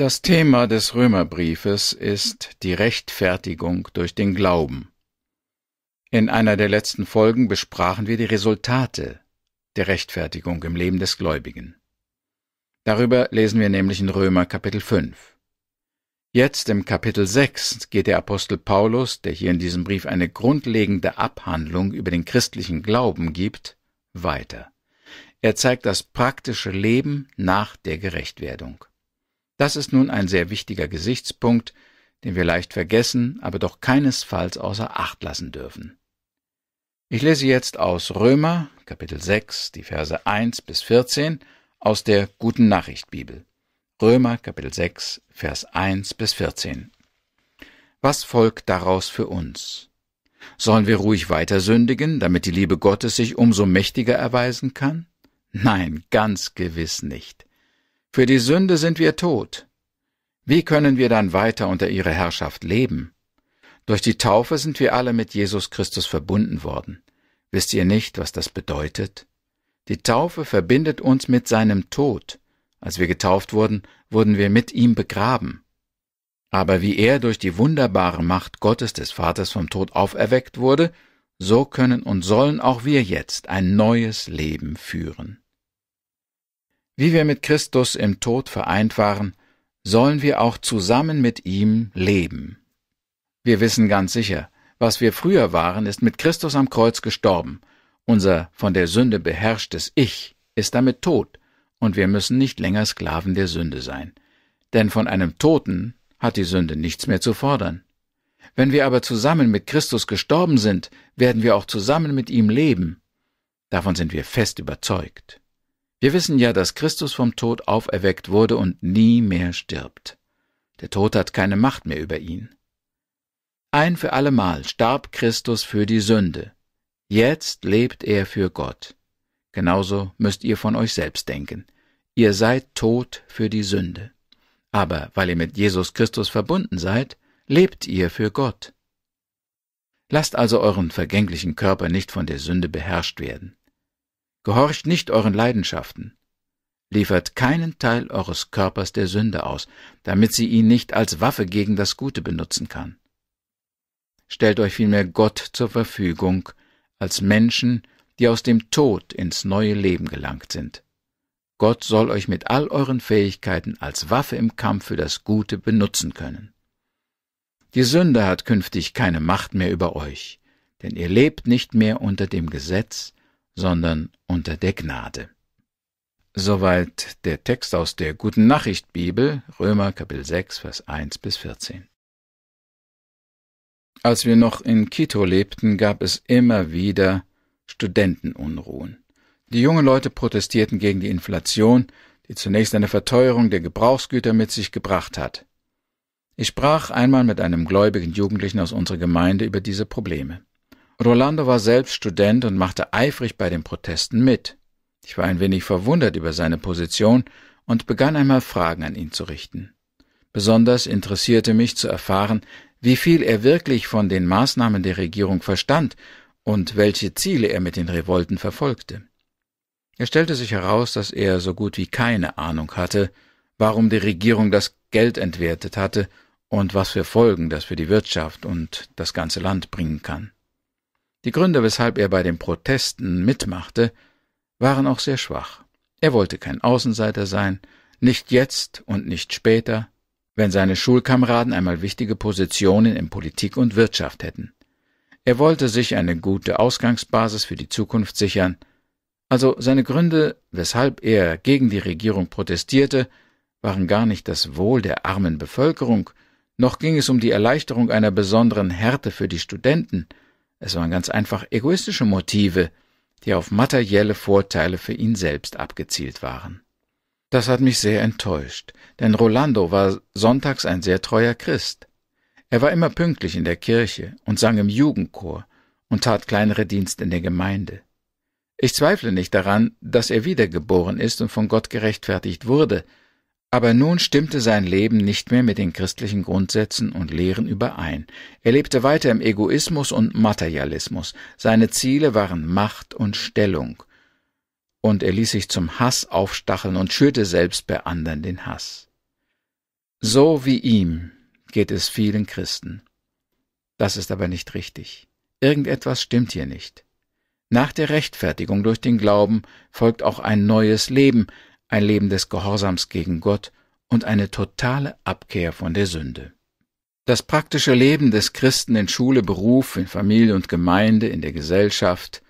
Das Thema des Römerbriefes ist die Rechtfertigung durch den Glauben. In einer der letzten Folgen besprachen wir die Resultate der Rechtfertigung im Leben des Gläubigen. Darüber lesen wir nämlich in Römer Kapitel 5. Jetzt im Kapitel 6 geht der Apostel Paulus, der hier in diesem Brief eine grundlegende Abhandlung über den christlichen Glauben gibt, weiter. Er zeigt das praktische Leben nach der Gerechtwerdung. Das ist nun ein sehr wichtiger Gesichtspunkt, den wir leicht vergessen, aber doch keinesfalls außer Acht lassen dürfen. Ich lese jetzt aus Römer, Kapitel 6, die Verse 1 bis 14 aus der Guten Nachricht Bibel. Römer, Kapitel 6, Vers 1 bis 14. Was folgt daraus für uns? Sollen wir ruhig weiter sündigen, damit die Liebe Gottes sich umso mächtiger erweisen kann? Nein, ganz gewiss nicht. Für die Sünde sind wir tot. Wie können wir dann weiter unter ihrer Herrschaft leben? Durch die Taufe sind wir alle mit Jesus Christus verbunden worden. Wisst ihr nicht, was das bedeutet? Die Taufe verbindet uns mit seinem Tod. Als wir getauft wurden, wurden wir mit ihm begraben. Aber wie er durch die wunderbare Macht Gottes des Vaters vom Tod auferweckt wurde, so können und sollen auch wir jetzt ein neues Leben führen. Wie wir mit Christus im Tod vereint waren, sollen wir auch zusammen mit ihm leben. Wir wissen ganz sicher, was wir früher waren, ist mit Christus am Kreuz gestorben. Unser von der Sünde beherrschtes Ich ist damit tot, und wir müssen nicht länger Sklaven der Sünde sein. Denn von einem Toten hat die Sünde nichts mehr zu fordern. Wenn wir aber zusammen mit Christus gestorben sind, werden wir auch zusammen mit ihm leben. Davon sind wir fest überzeugt. Wir wissen ja, dass Christus vom Tod auferweckt wurde und nie mehr stirbt. Der Tod hat keine Macht mehr über ihn. Ein für allemal starb Christus für die Sünde. Jetzt lebt er für Gott. Genauso müsst ihr von euch selbst denken. Ihr seid tot für die Sünde. Aber weil ihr mit Jesus Christus verbunden seid, lebt ihr für Gott. Lasst also euren vergänglichen Körper nicht von der Sünde beherrscht werden. Gehorcht nicht euren Leidenschaften. Liefert keinen Teil eures Körpers der Sünde aus, damit sie ihn nicht als Waffe gegen das Gute benutzen kann. Stellt euch vielmehr Gott zur Verfügung als Menschen, die aus dem Tod ins neue Leben gelangt sind. Gott soll euch mit all euren Fähigkeiten als Waffe im Kampf für das Gute benutzen können. Die Sünde hat künftig keine Macht mehr über euch, denn ihr lebt nicht mehr unter dem Gesetz, sondern unter der Gnade. Soweit der Text aus der Guten Nachricht Bibel, Römer Kapitel 6, Vers 1 bis 14. Als wir noch in Quito lebten, gab es immer wieder Studentenunruhen. Die jungen Leute protestierten gegen die Inflation, die zunächst eine Verteuerung der Gebrauchsgüter mit sich gebracht hat. Ich sprach einmal mit einem gläubigen Jugendlichen aus unserer Gemeinde über diese Probleme. Rolando war selbst Student und machte eifrig bei den Protesten mit. Ich war ein wenig verwundert über seine Position und begann einmal Fragen an ihn zu richten. Besonders interessierte mich zu erfahren, wie viel er wirklich von den Maßnahmen der Regierung verstand und welche Ziele er mit den Revolten verfolgte. Er stellte sich heraus, dass er so gut wie keine Ahnung hatte, warum die Regierung das Geld entwertet hatte und was für Folgen das für die Wirtschaft und das ganze Land bringen kann. Die Gründe, weshalb er bei den Protesten mitmachte, waren auch sehr schwach. Er wollte kein Außenseiter sein, nicht jetzt und nicht später, wenn seine Schulkameraden einmal wichtige Positionen in Politik und Wirtschaft hätten. Er wollte sich eine gute Ausgangsbasis für die Zukunft sichern, also seine Gründe, weshalb er gegen die Regierung protestierte, waren gar nicht das Wohl der armen Bevölkerung, noch ging es um die Erleichterung einer besonderen Härte für die Studenten, es waren ganz einfach egoistische Motive, die auf materielle Vorteile für ihn selbst abgezielt waren. Das hat mich sehr enttäuscht, denn Rolando war sonntags ein sehr treuer Christ. Er war immer pünktlich in der Kirche und sang im Jugendchor und tat kleinere Dienste in der Gemeinde. Ich zweifle nicht daran, dass er wiedergeboren ist und von Gott gerechtfertigt wurde, aber nun stimmte sein Leben nicht mehr mit den christlichen Grundsätzen und Lehren überein. Er lebte weiter im Egoismus und Materialismus. Seine Ziele waren Macht und Stellung. Und er ließ sich zum Hass aufstacheln und schürte selbst bei anderen den Hass. So wie ihm geht es vielen Christen. Das ist aber nicht richtig. Irgendetwas stimmt hier nicht. Nach der Rechtfertigung durch den Glauben folgt auch ein neues Leben, ein Leben des Gehorsams gegen Gott und eine totale Abkehr von der Sünde. Das praktische Leben des Christen in Schule, Beruf, in Familie und Gemeinde, in der Gesellschaft,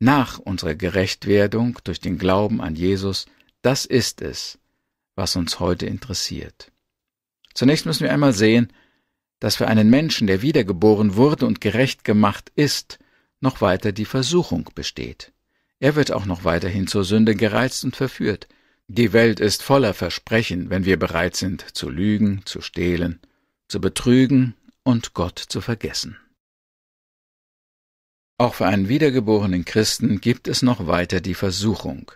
nach unserer Gerechtwerdung durch den Glauben an Jesus, das ist es, was uns heute interessiert. Zunächst müssen wir einmal sehen, dass für einen Menschen, der wiedergeboren wurde und gerecht gemacht ist, noch weiter die Versuchung besteht. Er wird auch noch weiterhin zur Sünde gereizt und verführt. Die Welt ist voller Versprechen, wenn wir bereit sind zu lügen, zu stehlen, zu betrügen und Gott zu vergessen. Auch für einen wiedergeborenen Christen gibt es noch weiter die Versuchung.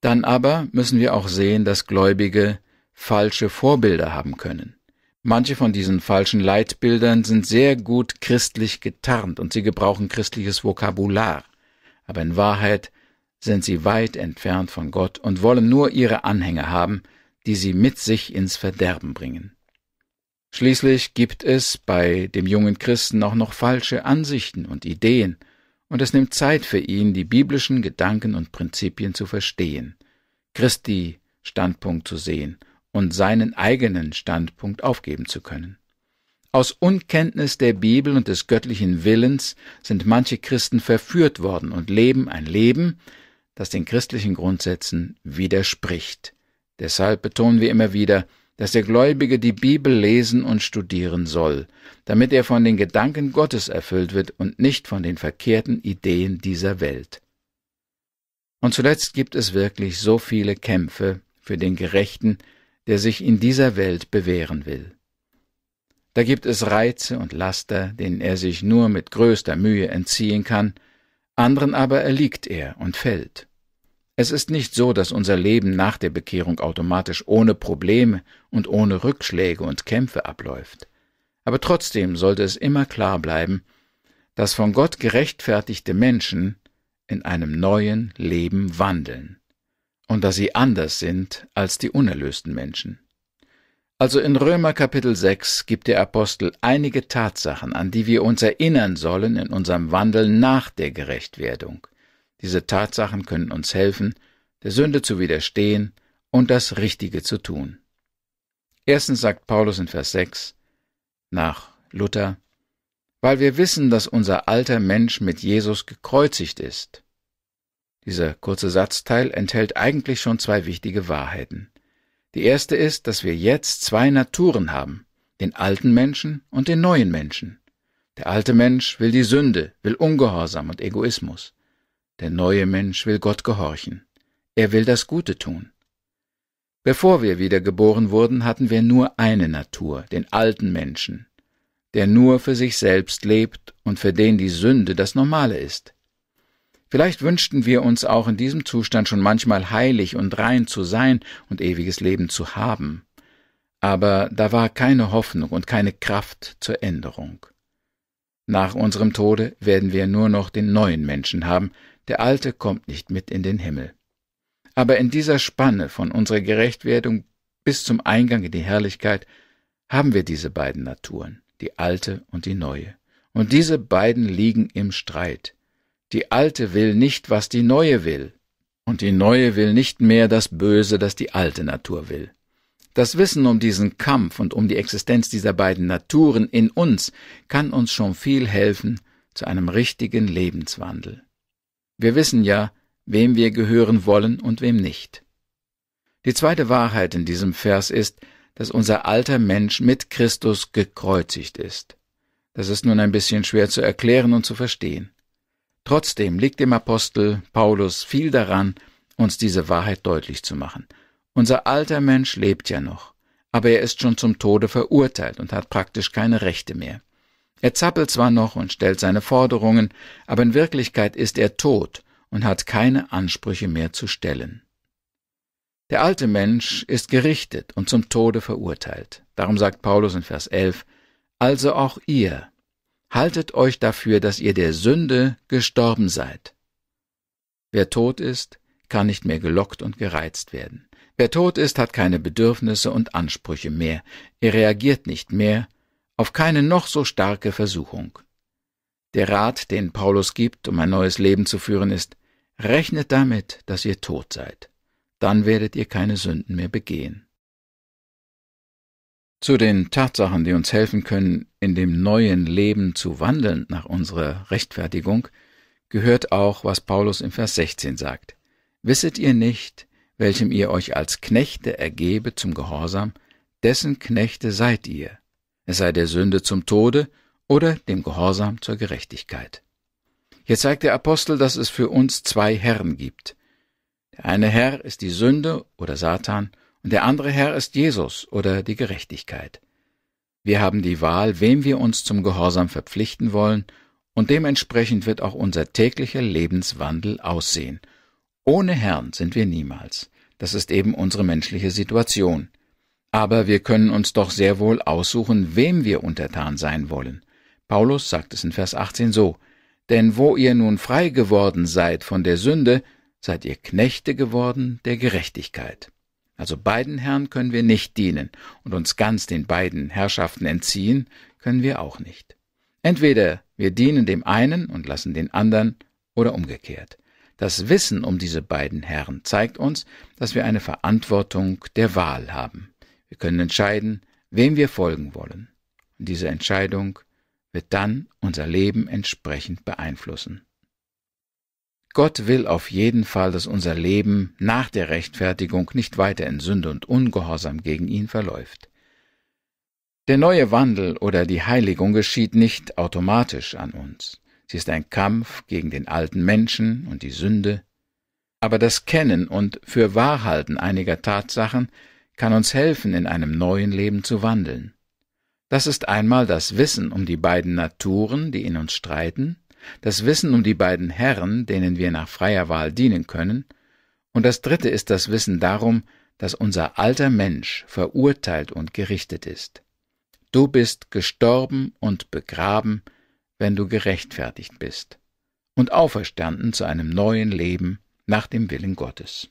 Dann aber müssen wir auch sehen, dass Gläubige falsche Vorbilder haben können. Manche von diesen falschen Leitbildern sind sehr gut christlich getarnt und sie gebrauchen christliches Vokabular, aber in Wahrheit sind sie weit entfernt von Gott und wollen nur ihre Anhänger haben, die sie mit sich ins Verderben bringen. Schließlich gibt es bei dem jungen Christen auch noch falsche Ansichten und Ideen, und es nimmt Zeit für ihn, die biblischen Gedanken und Prinzipien zu verstehen, Christi Standpunkt zu sehen und seinen eigenen Standpunkt aufgeben zu können. Aus Unkenntnis der Bibel und des göttlichen Willens sind manche Christen verführt worden und leben ein Leben, das den christlichen Grundsätzen widerspricht. Deshalb betonen wir immer wieder, dass der Gläubige die Bibel lesen und studieren soll, damit er von den Gedanken Gottes erfüllt wird und nicht von den verkehrten Ideen dieser Welt. Und zuletzt gibt es wirklich so viele Kämpfe für den Gerechten, der sich in dieser Welt bewähren will. Da gibt es Reize und Laster, denen er sich nur mit größter Mühe entziehen kann, anderen aber erliegt er und fällt. Es ist nicht so, dass unser Leben nach der Bekehrung automatisch ohne Probleme und ohne Rückschläge und Kämpfe abläuft. Aber trotzdem sollte es immer klar bleiben, dass von Gott gerechtfertigte Menschen in einem neuen Leben wandeln und dass sie anders sind als die unerlösten Menschen. Also in Römer Kapitel 6 gibt der Apostel einige Tatsachen, an die wir uns erinnern sollen in unserem Wandel nach der Gerechtwerdung – diese Tatsachen können uns helfen, der Sünde zu widerstehen und das Richtige zu tun. Erstens sagt Paulus in Vers 6 nach Luther, weil wir wissen, dass unser alter Mensch mit Jesus gekreuzigt ist. Dieser kurze Satzteil enthält eigentlich schon zwei wichtige Wahrheiten. Die erste ist, dass wir jetzt zwei Naturen haben, den alten Menschen und den neuen Menschen. Der alte Mensch will die Sünde, will Ungehorsam und Egoismus. Der neue Mensch will Gott gehorchen. Er will das Gute tun. Bevor wir wiedergeboren wurden, hatten wir nur eine Natur, den alten Menschen, der nur für sich selbst lebt und für den die Sünde das Normale ist. Vielleicht wünschten wir uns auch in diesem Zustand schon manchmal heilig und rein zu sein und ewiges Leben zu haben. Aber da war keine Hoffnung und keine Kraft zur Änderung. Nach unserem Tode werden wir nur noch den neuen Menschen haben, der Alte kommt nicht mit in den Himmel. Aber in dieser Spanne von unserer Gerechtwerdung bis zum Eingang in die Herrlichkeit haben wir diese beiden Naturen, die alte und die neue. Und diese beiden liegen im Streit. Die alte will nicht, was die neue will. Und die neue will nicht mehr das Böse, das die alte Natur will. Das Wissen um diesen Kampf und um die Existenz dieser beiden Naturen in uns kann uns schon viel helfen zu einem richtigen Lebenswandel. Wir wissen ja, wem wir gehören wollen und wem nicht. Die zweite Wahrheit in diesem Vers ist, dass unser alter Mensch mit Christus gekreuzigt ist. Das ist nun ein bisschen schwer zu erklären und zu verstehen. Trotzdem liegt dem Apostel Paulus viel daran, uns diese Wahrheit deutlich zu machen. Unser alter Mensch lebt ja noch, aber er ist schon zum Tode verurteilt und hat praktisch keine Rechte mehr. Er zappelt zwar noch und stellt seine Forderungen, aber in Wirklichkeit ist er tot und hat keine Ansprüche mehr zu stellen. Der alte Mensch ist gerichtet und zum Tode verurteilt. Darum sagt Paulus in Vers 11, Also auch ihr, haltet euch dafür, dass ihr der Sünde gestorben seid. Wer tot ist, kann nicht mehr gelockt und gereizt werden. Wer tot ist, hat keine Bedürfnisse und Ansprüche mehr. Er reagiert nicht mehr auf keine noch so starke Versuchung. Der Rat, den Paulus gibt, um ein neues Leben zu führen, ist, rechnet damit, dass ihr tot seid, dann werdet ihr keine Sünden mehr begehen. Zu den Tatsachen, die uns helfen können, in dem neuen Leben zu wandeln nach unserer Rechtfertigung, gehört auch, was Paulus im Vers 16 sagt. Wisset ihr nicht, welchem ihr euch als Knechte ergebe zum Gehorsam, dessen Knechte seid ihr, es sei der Sünde zum Tode oder dem Gehorsam zur Gerechtigkeit. Hier zeigt der Apostel, dass es für uns zwei Herren gibt. Der eine Herr ist die Sünde oder Satan und der andere Herr ist Jesus oder die Gerechtigkeit. Wir haben die Wahl, wem wir uns zum Gehorsam verpflichten wollen, und dementsprechend wird auch unser täglicher Lebenswandel aussehen. Ohne Herrn sind wir niemals. Das ist eben unsere menschliche Situation. Aber wir können uns doch sehr wohl aussuchen, wem wir untertan sein wollen. Paulus sagt es in Vers 18 so, denn wo ihr nun frei geworden seid von der Sünde, seid ihr Knechte geworden der Gerechtigkeit. Also beiden Herren können wir nicht dienen und uns ganz den beiden Herrschaften entziehen, können wir auch nicht. Entweder wir dienen dem einen und lassen den anderen oder umgekehrt. Das Wissen um diese beiden Herren zeigt uns, dass wir eine Verantwortung der Wahl haben. Wir können entscheiden, wem wir folgen wollen. Und diese Entscheidung wird dann unser Leben entsprechend beeinflussen. Gott will auf jeden Fall, dass unser Leben nach der Rechtfertigung nicht weiter in Sünde und Ungehorsam gegen ihn verläuft. Der neue Wandel oder die Heiligung geschieht nicht automatisch an uns. Sie ist ein Kampf gegen den alten Menschen und die Sünde. Aber das Kennen und Fürwahrhalten einiger Tatsachen kann uns helfen, in einem neuen Leben zu wandeln. Das ist einmal das Wissen um die beiden Naturen, die in uns streiten, das Wissen um die beiden Herren, denen wir nach freier Wahl dienen können, und das dritte ist das Wissen darum, dass unser alter Mensch verurteilt und gerichtet ist. Du bist gestorben und begraben, wenn du gerechtfertigt bist, und auferstanden zu einem neuen Leben nach dem Willen Gottes.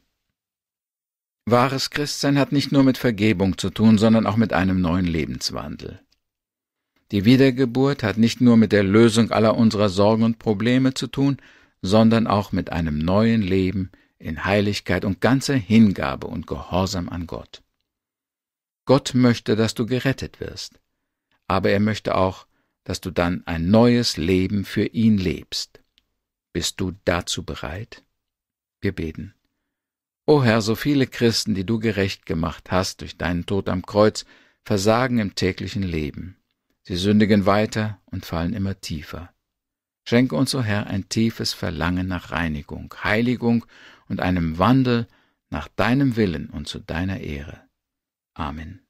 Wahres Christsein hat nicht nur mit Vergebung zu tun, sondern auch mit einem neuen Lebenswandel. Die Wiedergeburt hat nicht nur mit der Lösung aller unserer Sorgen und Probleme zu tun, sondern auch mit einem neuen Leben in Heiligkeit und ganzer Hingabe und Gehorsam an Gott. Gott möchte, dass du gerettet wirst, aber er möchte auch, dass du dann ein neues Leben für ihn lebst. Bist du dazu bereit? Wir beten. O Herr, so viele Christen, die du gerecht gemacht hast durch deinen Tod am Kreuz, versagen im täglichen Leben. Sie sündigen weiter und fallen immer tiefer. Schenke uns, o Herr, ein tiefes Verlangen nach Reinigung, Heiligung und einem Wandel nach deinem Willen und zu deiner Ehre. Amen.